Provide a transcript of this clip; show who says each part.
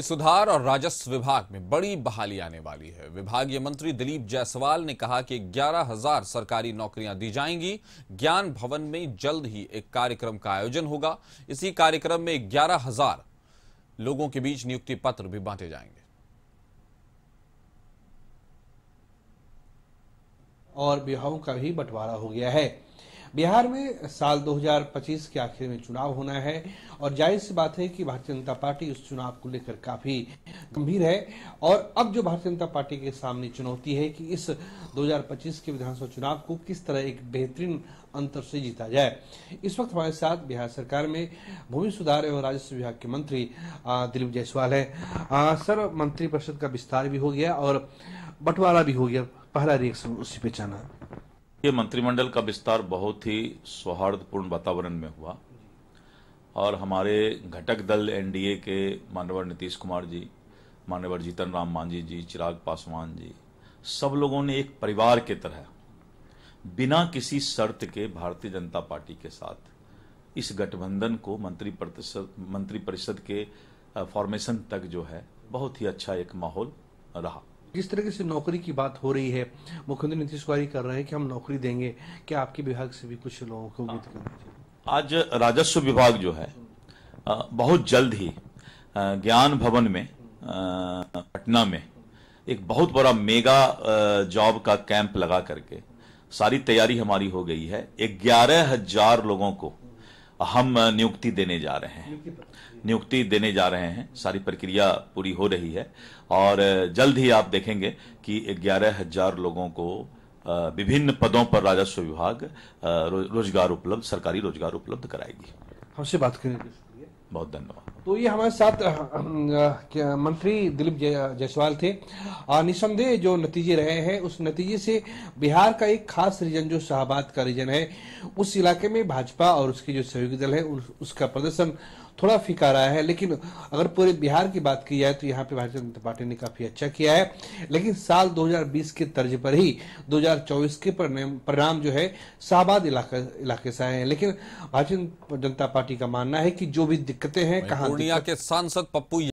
Speaker 1: सुधार और राजस्व विभाग में बड़ी बहाली आने वाली है विभागीय मंत्री दिलीप जायसवाल ने कहा कि ग्यारह हजार सरकारी नौकरियां दी जाएंगी ज्ञान भवन में जल्द ही एक कार्यक्रम का आयोजन होगा इसी कार्यक्रम में ग्यारह हजार लोगों के बीच नियुक्ति
Speaker 2: पत्र भी बांटे जाएंगे और विवाहों का भी बंटवारा हो गया है बिहार में साल 2025 के आखिर में चुनाव होना है और जाहिर सी बात है कि भारतीय जनता पार्टी उस चुनाव को लेकर काफी गंभीर है और अब जो भारतीय जनता पार्टी के सामने चुनौती है कि इस 2025 के विधानसभा चुनाव को किस तरह एक बेहतरीन अंतर से जीता जाए इस वक्त हमारे साथ बिहार सरकार में भूमि सुधार एवं राजस्व विभाग के मंत्री दिलीप जायसवाल है सर मंत्रिपरिषद का विस्तार भी हो गया और बंटवारा भी हो गया पहला रिएक्शन उसी पे जाना
Speaker 1: ये मंत्रिमंडल का विस्तार बहुत ही सौहार्दपूर्ण वातावरण में हुआ और हमारे घटक दल एनडीए के मानवर नीतीश कुमार जी मानवर जीतन राम मांझी जी चिराग पासवान जी सब लोगों ने एक परिवार के तरह बिना किसी शर्त के भारतीय जनता पार्टी के साथ इस गठबंधन को मंत्री परिषद के फॉर्मेशन तक जो है बहुत ही अच्छा एक माहौल रहा
Speaker 2: जिस तरीके से नौकरी की बात हो रही है मुख्यमंत्री नीतीश कुमार कर रहे हैं कि हम नौकरी देंगे क्या आपके विभाग से भी कुछ लोगों को उम्मीद करना
Speaker 1: आज राजस्व विभाग जो है बहुत जल्द ही ज्ञान भवन में पटना में एक बहुत बड़ा मेगा जॉब का कैंप लगा करके सारी तैयारी हमारी हो गई है ग्यारह हजार लोगों को हम नियुक्ति देने जा रहे हैं नियुक्ति देने जा रहे हैं सारी प्रक्रिया पूरी हो रही है और जल्द ही आप देखेंगे कि ग्यारह हजार लोगों को विभिन्न पदों पर राजस्व विभाग रोजगार उपलब्ध सरकारी रोजगार उपलब्ध
Speaker 2: कराएगी हमसे बात करेंगे बहुत धन्यवाद तो ये हमारे साथ मंत्री दिलीप जायसवाल थे निसंदेह जो नतीजे रहे हैं उस नतीजे से बिहार का एक खास रीजन जो शाहबाद का रीजन है उस इलाके में भाजपा और उसके जो सहयोगी दल है उसका प्रदर्शन थोड़ा फीका रहा है लेकिन अगर पूरे बिहार की बात की जाए तो यहाँ पे भारतीय जनता पार्टी ने काफी अच्छा किया है लेकिन साल 2020 के तर्ज पर ही 2024 के परिणाम जो है शाहबाद इलाके इलाके से आए हैं लेकिन भारतीय जनता पार्टी का मानना है कि जो भी दिक्कतें हैं कहाँ पूर्णिया के सांसद पप्पू